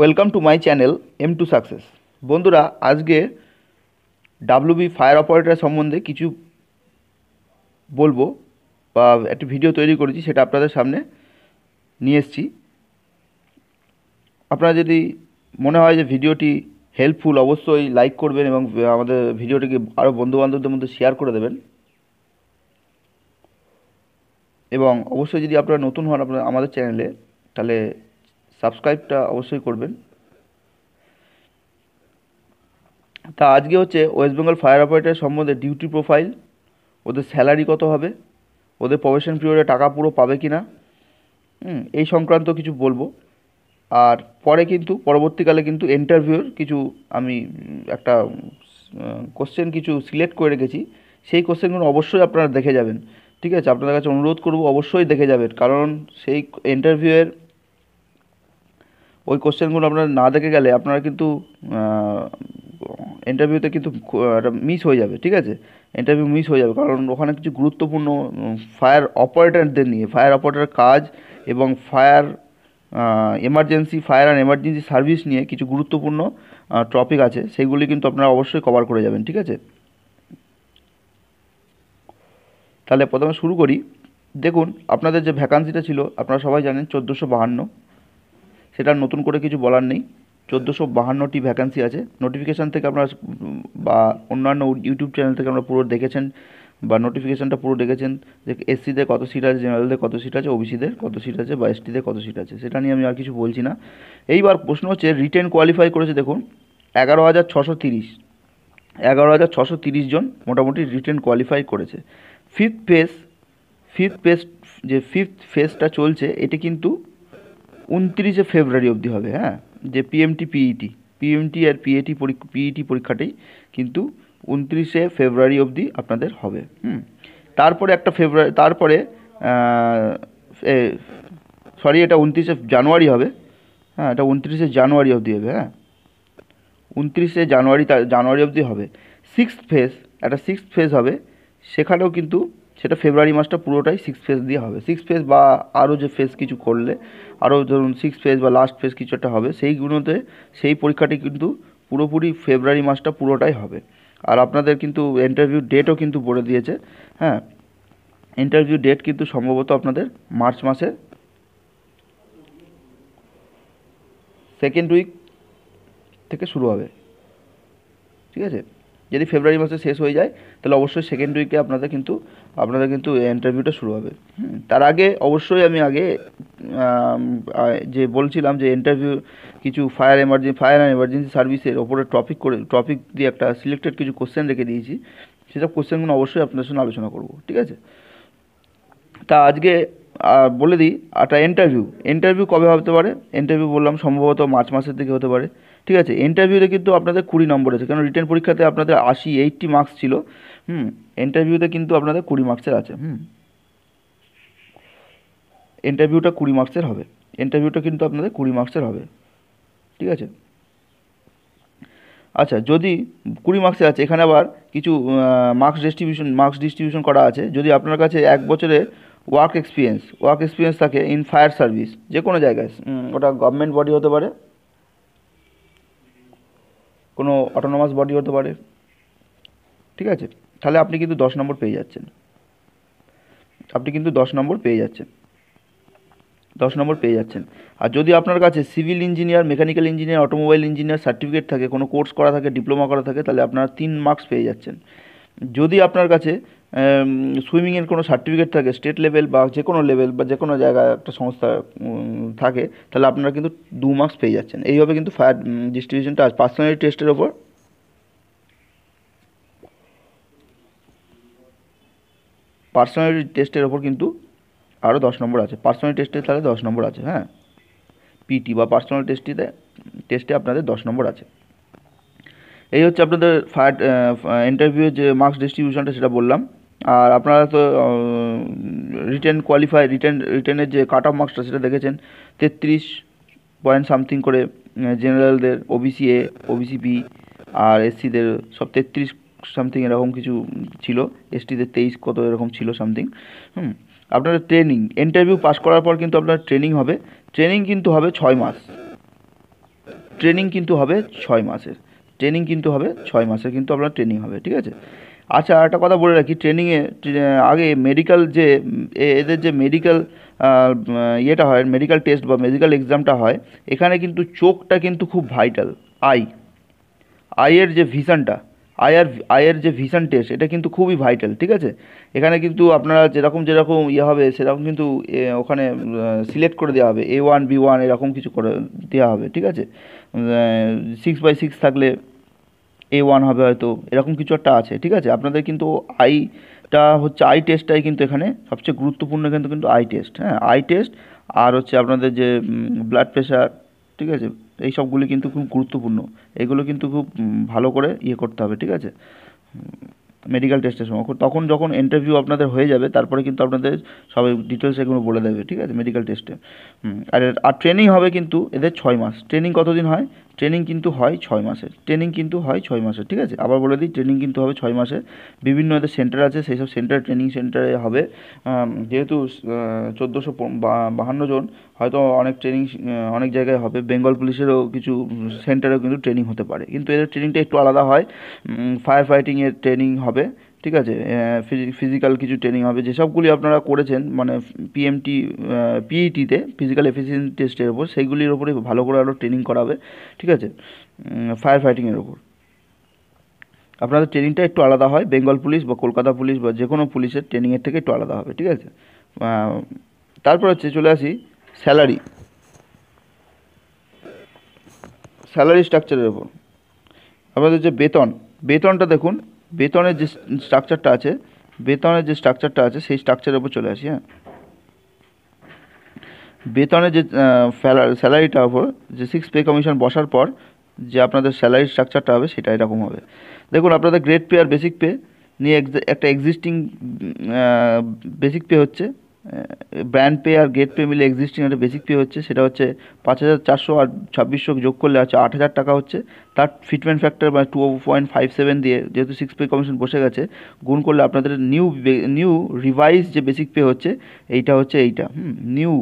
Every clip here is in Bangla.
welcome to my channel aim to success বন্ধুরা আজকে ডাব্লুবি ফায়ার অপারেটার সম্বন্ধে কিছু বলবো বা একটি ভিডিও তৈরি করেছি সেটা আপনাদের সামনে নিয়ে এসছি আপনারা যদি মনে হয় যে ভিডিওটি হেল্পফুল অবশ্যই লাইক করবেন এবং আমাদের ভিডিওটিকে আরও বন্ধুবান্ধবদের মধ্যে শেয়ার করে দেবেন এবং অবশ্যই যদি আপনারা নতুন হন আপনার আমাদের চ্যানেলে তাহলে সাবস্ক্রাইবটা অবশ্যই করবেন তা আজকে হচ্ছে ওয়েস্ট বেঙ্গল ফায়ার অপারেটার সম্বন্ধে ডিউটি প্রোফাইল ওদের স্যালারি কত হবে ওদের প্রবেশন পিরিয়ডে টাকা পুরো পাবে কি না এই সংক্রান্ত কিছু বলবো আর পরে কিন্তু পরবর্তীকালে কিন্তু ইন্টারভিউর কিছু আমি একটা কোশ্চেন কিছু সিলেক্ট করে রেখেছি সেই কোশ্চেনগুলো অবশ্যই আপনারা দেখে যাবেন ঠিক আছে আপনাদের কাছে অনুরোধ করব অবশ্যই দেখে যাবেন কারণ সেই ইন্টারভিউয়ের ওই কোশ্চেনগুলো আপনারা না দেখে গেলে আপনারা কিন্তু ইন্টারভিউতে কিন্তু মিস হয়ে যাবে ঠিক আছে ইন্টারভিউ মিস হয়ে যাবে কারণ ওখানে কিছু গুরুত্বপূর্ণ ফায়ার অপারেটারদের নিয়ে ফায়ার অপারেটার কাজ এবং fire emergency fire and emergency service নিয়ে কিছু গুরুত্বপূর্ণ টপিক আছে সেইগুলি কিন্তু আপনারা অবশ্যই কভার করে যাবেন ঠিক আছে তাহলে প্রথমে শুরু করি দেখুন আপনাদের যে ভ্যাকান্সিটা ছিল আপনারা সবাই জানেন চোদ্দোশো বাহান্ন সেটা নতুন করে কিছু বলার নেই চোদ্দোশো বাহান্নটি ভ্যাকান্সি আছে নোটিফিকেশান থেকে আপনারা বা অন্যান্য ইউটিউব চ্যানেল থেকে আমরা পুরো দেখেছেন বা নোটিফিকেশানটা পুরো দেখেছেন যে এসসিদের কত সিট আছে জেনারেলদের কত সিট আছে ওবিসিদের কত সিট আছে বা এসটিদের কত সিট আছে সেটা নিয়ে আমি আর কিছু বলছি না এইবার প্রশ্ন হচ্ছে রিটেন কোয়ালিফাই করেছে দেখুন এগারো হাজার ছশো তিরিশ এগারো হাজার ছশো তিরিশ জন মোটামুটি রিটেন কোয়ালিফাই করেছে ফিফথ ফেস ফিফথ পেস যে ফিফথ ফেসটা চলছে এটি কিন্তু উনত্রিশে ফেব্রুয়ারি অবধি হবে হ্যাঁ যে পিএমটি পিইটি পিএমটি আর পিএটি e পিইটি e পরীক্ষাটাই কিন্তু উনত্রিশে ফেব্রুয়ারি অবধি আপনাদের হবে হুম তারপরে একটা ফেব্রুয়ারি তারপরে সরি এটা উনত্রিশে জানুয়ারি হবে হ্যাঁ এটা উনত্রিশে জানুয়ারি অবধি হবে হ্যাঁ উনত্রিশে জানুয়ারি জানুয়ারি অবধি হবে সিক্সথ ফেজ একটা সিক্সথ ফেজ হবে সেখানেও কিন্তু সেটা ফেব্রুয়ারি মাসটা পুরোটাই সিক্স ফেজ দিয়ে হবে সিক্স ফেজ বা আরও যে ফেজ কিছু করলে আরও ধরুন সিক্স ফেজ বা লাস্ট ফেজ কিছু একটা হবে সেইগুলোতে সেই পরীক্ষাটি কিন্তু পুরোপুরি ফেব্রুয়ারি মাসটা পুরোটাই হবে আর আপনাদের কিন্তু ইন্টারভিউ ডেটও কিন্তু বলে দিয়েছে হ্যাঁ ইন্টারভিউ ডেট কিন্তু সম্ভবত আপনাদের মার্চ মাসের সেকেন্ড উইক থেকে শুরু হবে ঠিক আছে যদি ফেব্রুয়ারি মাসে শেষ হয়ে যায় তাহলে অবশ্যই সেকেন্ড উইকে আপনাদের কিন্তু আপনাদের কিন্তু ইন্টারভিউটা শুরু হবে তার আগে অবশ্যই আমি আগে যে বলছিলাম যে ইন্টারভিউ কিছু fire emergency fire and emergency সার্ভিসের ওপরে টপিক করে টপিক দিয়ে একটা সিলেক্টেড কিছু কোশ্চেন রেখে দিয়েছি সেসব কোশ্চেনগুলো অবশ্যই আপনাদের সঙ্গে আলোচনা করব ঠিক আছে তা আজকে বলে দিই একটা ইন্টারভিউ ইন্টারভিউ কবে হতে পারে ইন্টারভিউ বললাম সম্ভবত মার্চ মাসের দিকে হতে পারে ঠিক আছে ইন্টারভিউতে কিন্তু আপনাদের কুড়ি নম্বর আছে কারণ রিটার্ন পরীক্ষাতে আপনাদের আশি এইটটি মার্কস ছিল হুম ইন্টারভিউতে কিন্তু আপনাদের কুড়ি মার্কসের আছে হুম ইন্টারভিউটা কুড়ি মার্কসের হবে ইন্টারভিউটা কিন্তু আপনাদের কুড়ি মার্কসের হবে ঠিক আছে আচ্ছা যদি কুড়ি মার্কসের আছে এখানে আবার কিছু মার্কস ডিস্ট্রিবিউশন মার্কস ডিস্ট্রিবিউশন করা আছে যদি আপনার কাছে এক বছরে ওয়ার্ক এক্সপিরিয়েন্স ওয়ার্ক এক্সপিরিয়েন্স থাকে ইন ফায়ার সার্ভিস যে কোনো জায়গায় ওটা গভর্নমেন্ট বডি হতে পারে কোনো অটোনোমাস বডি হতে পারে ঠিক আছে তাহলে আপনি কিন্তু দশ নম্বর পেয়ে যাচ্ছেন আপনি কিন্তু দশ নম্বর পেয়ে যাচ্ছেন দশ নম্বর পেয়ে যাচ্ছেন আর যদি আপনার কাছে civil engineer mechanical engineer automobile engineer certificate থাকে কোনো কোর্স করা থাকে ডিপ্লোমা করা থাকে তাহলে আপনারা তিন মার্কস পেয়ে যাচ্ছেন যদি আপনার কাছে সুইমিংয়ের কোনো সার্টিফিকেট থাকে স্টেট লেভেল বা যে কোনো লেভেল বা যে কোনো জায়গায় একটা সংস্থা থাকে তাহলে আপনারা কিন্তু দু মার্কস পেয়ে যাচ্ছেন এইভাবে কিন্তু ফায়ার ডিস্ট্রিবিউশনটা আজ পার্সোনালি টেস্টের ওপর পার্সোনালিটি টেস্টের ওপর কিন্তু আরও দশ নম্বর আছে পার্সোনালি টেস্টে তাহলে দশ নম্বর আছে হ্যাঁ পিটি বা পার্সোনাল টেস্টিতে টেস্টে আপনাদের দশ নম্বর আছে এই হচ্ছে আপনাদের ফায়ার ইন্টারভিউ যে মার্কস ডিস্ট্রিবিউশনটা সেটা বললাম আর আপনারা তো রিটেন কোয়ালিফাই রিটেন রিটেনের যে কাট অফ মার্কসটা সেটা দেখেছেন তেত্রিশ পয়েন্ট সামথিং করে জেনারেলদের ওবিসি এ ওবিসি বি আর এসসিদের সব তেত্রিশ সামথিং এরকম কিছু ছিল এসটিদের তেইশ কত এরকম ছিল সামথিং হুম আপনার ট্রেনিং ইন্টারভিউ পাস করার পর কিন্তু আপনার ট্রেনিং হবে ট্রেনিং কিন্তু হবে ছয় মাস ট্রেনিং কিন্তু হবে ছয় মাসের ট্রেনিং কিন্তু হবে ছয় মাসের কিন্তু আপনার ট্রেনিং হবে ঠিক আছে আচ্ছা আর একটা কথা বলে রাখি ট্রেনিংয়ে আগে মেডিকেল যে এদের যে মেডিকেল ইয়েটা হয় মেডিকেল টেস্ট বা মেডিকেল এক্সামটা হয় এখানে কিন্তু চোখটা কিন্তু খুব ভাইটাল আই আইয়ের যে ভিশনটা আয়ার আয়ের যে ভিশন টেস্ট এটা কিন্তু খুবই ভাইটাল ঠিক আছে এখানে কিন্তু আপনারা যেরকম যেরকম ইয়ে হবে সেরকম কিন্তু ওখানে সিলেক্ট করে দেওয়া হবে এ ওয়ান বি ওয়ান এরকম কিছু করে দেওয়া হবে ঠিক আছে সিক্স বাই সিক্স থাকলে এ ওয়ান হবে হয়তো এরকম কিছু একটা আছে ঠিক আছে আপনাদের কিন্তু আইটা হচ্ছে আই টেস্টটাই কিন্তু এখানে সবচেয়ে গুরুত্বপূর্ণ কিন্তু কিন্তু আই টেস্ট হ্যাঁ আই টেস্ট আর হচ্ছে আপনাদের যে ব্লাড প্রেশার ঠিক আছে এই সবগুলি কিন্তু খুব গুরুত্বপূর্ণ এগুলো কিন্তু খুব ভালো করে ইয়ে করতে হবে ঠিক আছে মেডিকেল টেস্টের সময় তখন যখন ইন্টারভিউ আপনাদের হয়ে যাবে তারপরে কিন্তু আপনাদের সবাই ডিটেলস এগুলো বলে দেবে ঠিক আছে মেডিকেল টেস্টে আর আর ট্রেনিং হবে কিন্তু এদের ছয় মাস ট্রেনিং কতদিন হয় ট্রেনিং কিন্তু হয় ছয় মাসের ট্রেনিং কিন্তু হয় ছয় মাসের ঠিক আছে আবার বলে দিই ট্রেনিং কিন্তু হবে ছয় মাসের বিভিন্ন এদের সেন্টার আছে সেই সব সেন্টার ট্রেনিং সেন্টারে হবে যেহেতু চোদ্দোশো বাহান্ন জন হয়তো অনেক ট্রেনিং অনেক জায়গায় হবে বেঙ্গল পুলিশেরও কিছু সেন্টারেও কিন্তু ট্রেনিং হতে পারে কিন্তু এদের ট্রেনিংটা একটু আলাদা হয় ফায়ার ফাইটিংয়ের ট্রেনিং হবে ঠিক আছে ফিজিক্যাল কিছু ট্রেনিং হবে যেসবগুলি আপনারা করেছেন মানে পিএমটি পিইটিতে ফিজিক্যাল এফিসিয়েন্সি টেস্টের ওপর সেইগুলির ওপরে ভালো করে আরও ট্রেনিং করাবে ঠিক আছে ফায়ার ফাইটিংয়ের ওপর আপনাদের ট্রেনিংটা একটু আলাদা হয় বেঙ্গল পুলিশ বা কলকাতা পুলিশ বা যে কোনো পুলিশের ট্রেনিংয়ের থেকে একটু আলাদা হবে ঠিক আছে তারপর হচ্ছে চলে আসি স্যালারি স্যালারি স্ট্রাকচারের ওপর আপনাদের যে বেতন বেতনটা দেখুন বেতনের যে স্ট্রাকচারটা আছে বেতনের যে স্ট্রাকচারটা আছে সেই স্ট্রাকচারের উপর চলে আসি হ্যাঁ বেতনের যে স্যালারিটার উপর যে সিক্স পে কমিশন বসার পর যে আপনাদের স্যালারি স্ট্রাকচারটা হবে সেটা এরকম হবে দেখুন আপনাদের গ্রেড পে আর বেসিক পে নিয়ে একটা এক্সিস্টিং বেসিক পে হচ্ছে ব্র্যান্ড পে আর গেট পে মিলে এক্সিস্টিং একটা বেসিক পে হচ্ছে সেটা হচ্ছে পাঁচ হাজার চারশো আর ছাব্বিশশো যোগ করলে আছে আট হাজার টাকা হচ্ছে তার ফিটমেন্ট ফ্যাক্টর বা টু পয়েন্ট ফাইভ সেভেন দিয়ে যেহেতু সিক্স পে কমিশন বসে গেছে গুণ করলে আপনাদের নিউ নিউ রিভাইজ যে বেসিক পে হচ্ছে এইটা হচ্ছে এইটা হুম নিউ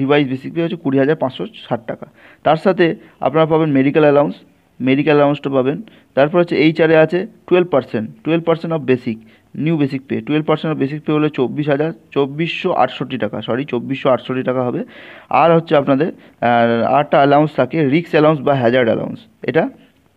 রিভাইজ বেসিক পে হচ্ছে কুড়ি হাজার পাঁচশো ষাট টাকা তার সাথে আপনারা পাবেন মেডিকেল অ্যালাউন্স মেডিকেল অ্যালাউন্সটা পাবেন তারপর হচ্ছে এইচআরে আছে twelve percent twelve percent of basic new basic pay twelve percent of basic pay হলে চব্বিশ হাজার চব্বিশশো আটষট্টি টাকা সরি চব্বিশশো আটষট্টি টাকা হবে আর হচ্ছে আপনাদের আরটা অ্যালাউন্স থাকে রিক্স অ্যালাউন্স বা হ্যাজার্ড অ্যালাউন্স এটা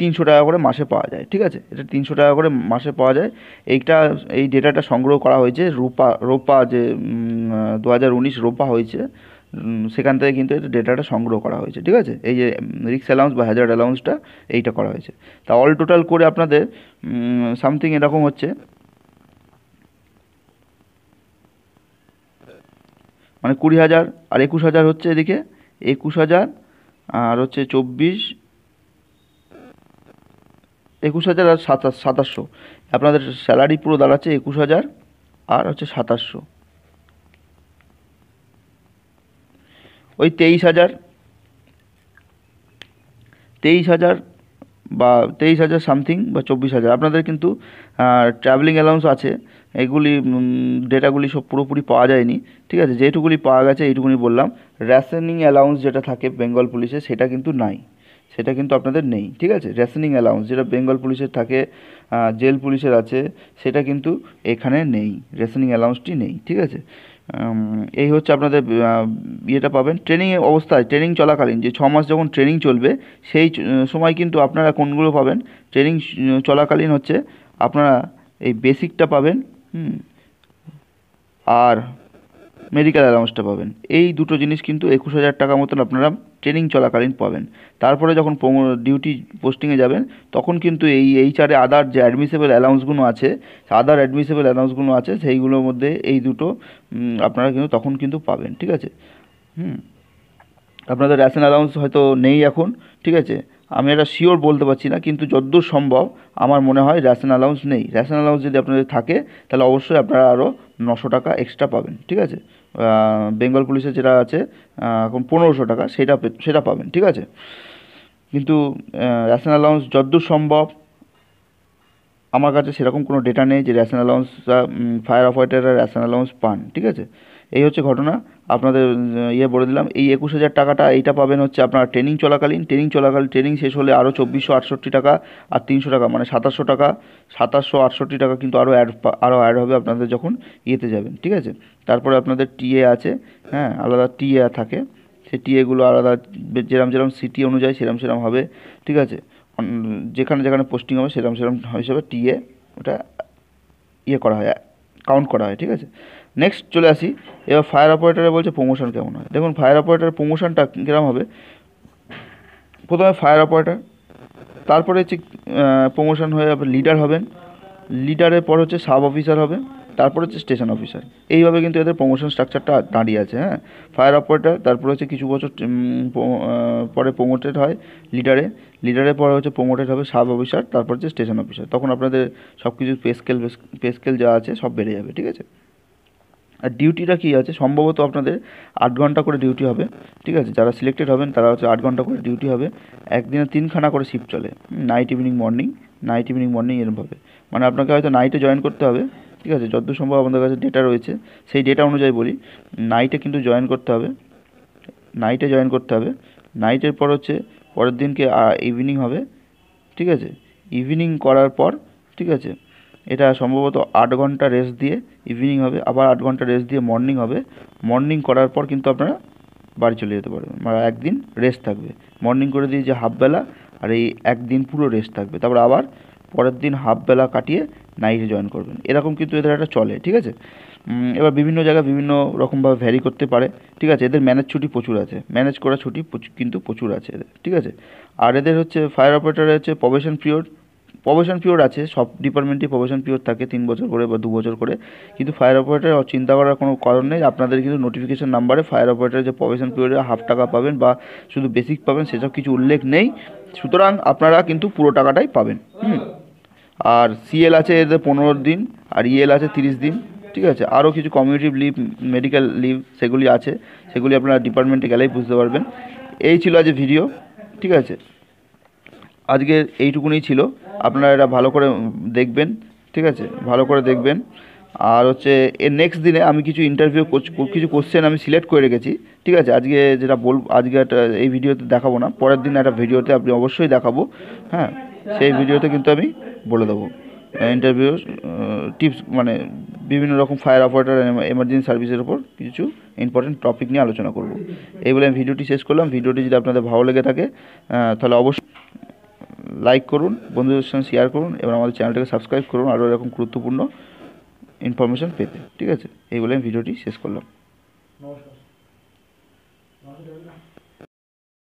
তিনশো টাকা করে মাসে পাওয়া যায় ঠিক আছে এটা তিনশো টাকা করে মাসে পাওয়া যায় এইটা এই ডেটাটা সংগ্রহ করা হয়েছে রোপা রোপা যে দু হাজার উনিশ রোপা হয়েছে সেখান থেকে কিন্তু এটা ডেটাটা সংগ্রহ করা হয়েছে ঠিক আছে এই যে রিক্স অ্যালাউন্স বা হ্যাজার্ড অ্যালাউন্সটা এইটা করা হয়েছে তা অল টোটাল করে আপনাদের সামথিং এরকম হচ্ছে মানে কুড়ি হাজার আর একুশ হাজার হচ্ছে এদিকে একুশ হাজার আর হচ্ছে চব্বিশ একুশ হাজার আর সাতাশ সাতাশশো আপনাদের স্যালারি পুরো দাঁড়াচ্ছে একুশ হাজার আর হচ্ছে সাতাশশো ওই তেইশ হাজার তেইশ হাজার বা তেইশ হাজার সামথিং বা চব্বিশ হাজার আপনাদের কিন্তু ট্রাভেলিং অ্যালাউন্স আছে এগুলি ডেটাগুলি সব পুরোপুরি পাওয়া যায়নি ঠিক আছে যেটুকুনি পাওয়া গেছে এইটুকুনি বললাম রেশনিং অ্যালাউন্স যেটা থাকে বেঙ্গল পুলিশে সেটা কিন্তু নাই সেটা কিন্তু আপনাদের নেই ঠিক আছে রেশনিং অ্যালাউন্স যেটা বেঙ্গল পুলিশের থাকে জেল পুলিশের আছে সেটা কিন্তু এখানে নেই রেশনিং অ্যালাউন্সটি নেই ঠিক আছে এই হচ্ছে আপনাদের ইয়েটা পাবেন ট্রেনিং অবস্থায় ট্রেনিং চলাকালীন যে ছ মাস যখন ট্রেনিং চলবে সেই সময় কিন্তু আপনারা কোনগুলো পাবেন ট্রেনিং চলাকালীন হচ্ছে আপনারা এই বেসিকটা পাবেন হুম আর মেডিকেল অ্যালাউন্সটা পাবেন এই দুটো জিনিস কিন্তু একুশ হাজার টাকা মতন আপনারা ট্রেনিং চলাকালীন পাবেন তারপরে যখন ডিউটি পোস্টিংয়ে যাবেন তখন কিন্তু এই চারে আদার যে অ্যাডমিসেবল অ্যালাউন্সগুলো আছে আদার অ্যাডমিসেবল অ্যালাউন্সগুলো আছে সেইগুলোর মধ্যে এই দুটো আপনারা কিন্তু তখন কিন্তু পাবেন ঠিক আছে হুম আপনাদের রেশন অ্যালাউন্স হয়তো নেই এখন ঠিক আছে আমি এটা শিওর বলতে পারছি না কিন্তু যতদূর সম্ভব আমার মনে হয় রেশন অ্যালাউন্স নেই রেশন অ্যালাউন্স যদি আপনাদের থাকে তাহলে অবশ্যই আপনারা আরও নশো টাকা এক্সট্রা পাবেন ঠিক আছে বেঙ্গল পুলিশের যেটা আছে এখন পনেরোশো টাকা সেটা সেটা পাবেন ঠিক আছে কিন্তু রেশন অ্যালাউন্স যতদূর সম্ভব আমার কাছে সেরকম কোনো ডেটা নেই যে রেশন অ্যালাউন্স ফায়ার অপারেটাররা রেশন অ্যালাউন্স পান ঠিক আছে এই হচ্ছে ঘটনা আপনাদের ইয়ে বলে দিলাম এই একুশ হাজার টাকাটা এইটা পাবেন হচ্ছে আপনার ট্রেনিং চলাকালীন ট্রেনিং চলাকালীন ট্রেনিং শেষ হলে আরও চব্বিশশো আটষট্টি টাকা আর তিনশো টাকা মানে সাতাশশো টাকা সাতাশশো আটষট্টি টাকা কিন্তু আরও অ্যাড আরও অ্যাড হবে আপনাদের যখন ইয়েতে যাবেন ঠিক আছে তারপরে আপনাদের টিএ আছে হ্যাঁ আলাদা টিএ থাকে সেই টিএগুলো আলাদা যেরম যেরম সিটি অনুযায়ী সেরম সেরম হবে ঠিক আছে যেখানে যেখানে পোস্টিং হবে সেরম সেরম হিসাবে টিএ ওটা ইয়ে করা হয় কাউন্ট করা হয় ঠিক আছে নেক্সট চলে আসি এবার ফায়ার অপারেটারে বলছে প্রমোশন কেমন হয় দেখুন ফায়ার অপারেটার প্রমোশনটা কীরকম হবে প্রথমে ফায়ার অপারেটার তারপরে হচ্ছে প্রমোশন হয়ে লিডার হবেন লিডারের পর হচ্ছে সাব অফিসার হবে তারপর হচ্ছে স্টেশন অফিসার এইভাবে কিন্তু এদের প্রমোশন স্ট্রাকচারটা দাঁড়িয়ে আছে হ্যাঁ ফায়ার অপারেটার তারপর হচ্ছে কিছু বছর পরে প্রমোটেড হয় লিডারে লিডারের পরে হচ্ছে প্রমোটেড হবে সাব অফিসার তারপর হচ্ছে স্টেশন অফিসার তখন আপনাদের সব কিছু পেস্কেল পেস্কেল যা আছে সব বেড়ে যাবে ঠিক আছে আর ডিউটিটা কী আছে সম্ভবত আপনাদের আট ঘন্টা করে ডিউটি হবে ঠিক আছে যারা সিলেক্টেড হবেন তারা হচ্ছে আট ঘন্টা করে ডিউটি হবে একদিনে তিনখানা করে শিফট চলে night evening morning night evening morning এরমভাবে মানে আপনাকে হয়তো নাইটে জয়েন করতে হবে ঠিক আছে যত সম্ভব আমাদের কাছে ডেটা রয়েছে সেই ডেটা অনুযায়ী বলি নাইটে কিন্তু জয়েন করতে হবে নাইটে জয়েন করতে হবে নাইটের পর হচ্ছে পরের দিনকে ইভিনিং হবে ঠিক আছে ইভিনিং করার পর ঠিক আছে এটা সম্ভবত আট ঘন্টা রেস্ট দিয়ে ইভিনিং হবে আবার আট ঘন্টা রেস্ট দিয়ে মর্নিং হবে মর্নিং করার পর কিন্তু আপনারা বাড়ি চলে যেতে পারবেন মানে একদিন রেস্ট থাকবে মর্নিং করে দিয়ে যে হাফবেলা আর এই একদিন পুরো রেস্ট থাকবে তারপর আবার পরের দিন হাফবেলা কাটিয়ে নাইটে জয়েন করবেন এরকম কিন্তু এদের একটা চলে ঠিক আছে এবার বিভিন্ন জায়গায় বিভিন্ন রকমভাবে ভ্যারি করতে পারে ঠিক আছে এদের ম্যানেজ ছুটি প্রচুর আছে ম্যানেজ করা ছুটি কিন্তু প্রচুর আছে এদের ঠিক আছে আর এদের হচ্ছে ফায়ার অপারেটারে হচ্ছে প্রবেশন পিরিয়ড প্রবেশন পিরিয়ড আছে সব ডিপার্টমেন্টেই প্রবেশন পিরিয়ড থাকে তিন বছর করে বা দু বছর করে কিন্তু ফায়ার অপারেটার চিন্তা করার কোনো কারণ নেই আপনাদের কিন্তু নোটিফিকেশন নাম্বারে ফায়ার অপারেটার যে প্রবেশন পিরিয়ডে হাফ টাকা পাবেন বা শুধু বেসিক পাবেন সেসব কিছু উল্লেখ নেই সুতরাং আপনারা কিন্তু পুরো টাকাটাই পাবেন আর সিএল আছে এদের পনেরো দিন আর ইএল e আছে তিরিশ দিন ঠিক আছে আরও কিছু কমিউনিটি লিভ মেডিকেল লিভ সেগুলি আছে সেগুলি আপনারা ডিপার্টমেন্টে গেলেই বুঝতে পারবেন এই ছিল আজ ভিডিও ঠিক আছে আজকের এইটুকুনি ছিল আপনারা এটা ভালো করে দেখবেন ঠিক আছে ভালো করে দেখবেন আর হচ্ছে এর নেক্সট দিনে আমি কিছু ইন্টারভিউ কিছু কোশ্চেন আমি সিলেক্ট করে রেখেছি ঠিক আছে আজকে যেটা বল আজকে একটা এই ভিডিওতে দেখাবো না পরের দিন একটা ভিডিওতে আপনি অবশ্যই দেখাবো হ্যাঁ সেই ভিডিওতে কিন্তু আমি বলে দেবো ইন্টারভিউ টিপস মানে বিভিন্ন রকম ফায়ার অপারেটার এমার্জেন্সি সার্ভিসের ওপর কিছু ইম্পর্টেন্ট টপিক নিয়ে আলোচনা করব এই বলে আমি ভিডিওটি শেষ করলাম ভিডিওটি যদি আপনাদের ভালো লেগে থাকে তাহলে অবশ্যই লাইক করুন বন্ধুদের সঙ্গে শেয়ার করুন এবং আমাদের চ্যানেলটাকে সাবস্ক্রাইব করুন আরও এরকম গুরুত্বপূর্ণ ইনফরমেশান পেতে ঠিক আছে এই বলে আমি ভিডিওটি শেষ করলাম নমস্কার